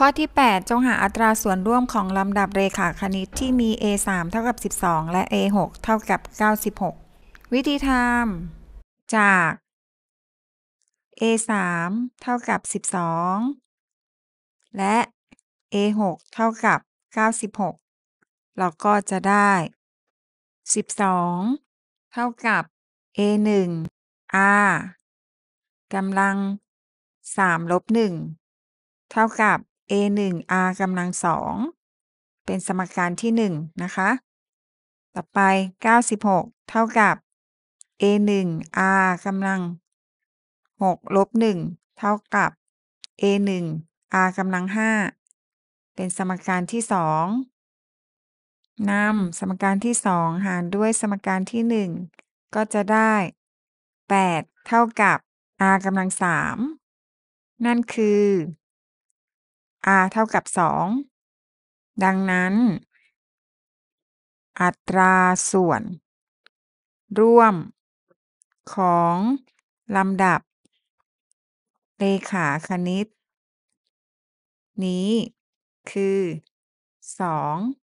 ข้อที่ 8 จงหาอัตราส่วนร่วมของลำดับเรขาคณิตที่มี a 3เท่ากับ 12 และ a 6เท่ากับ 96 วิธีทำจาก a 3เท่ากับ 12 และ a 6เท่ากับ 96 เราก็จะได้ 12 เท่ากับ a 1 r กำลัง 3 ลบ 1 เท่ากับ a 1 r กำลังสอง เป็นสมการที่ 1 นะคะ ต่อไป 96 เท่ากับ a 1 r กำลัง6ลบ1เท่ากับ a 1 r กำลัง5เป็นสมการที่ 2นำสมการที่ 2 หารด้วยสมการที่ 1 ก็จะได้ 8 เท่ากับ r กำลัง3นั่นคือ r เท่ากับ2ดังนั้น อัตราส่วน ร่วม ของ ลำดับ เลขาคณิต นี้คือ 2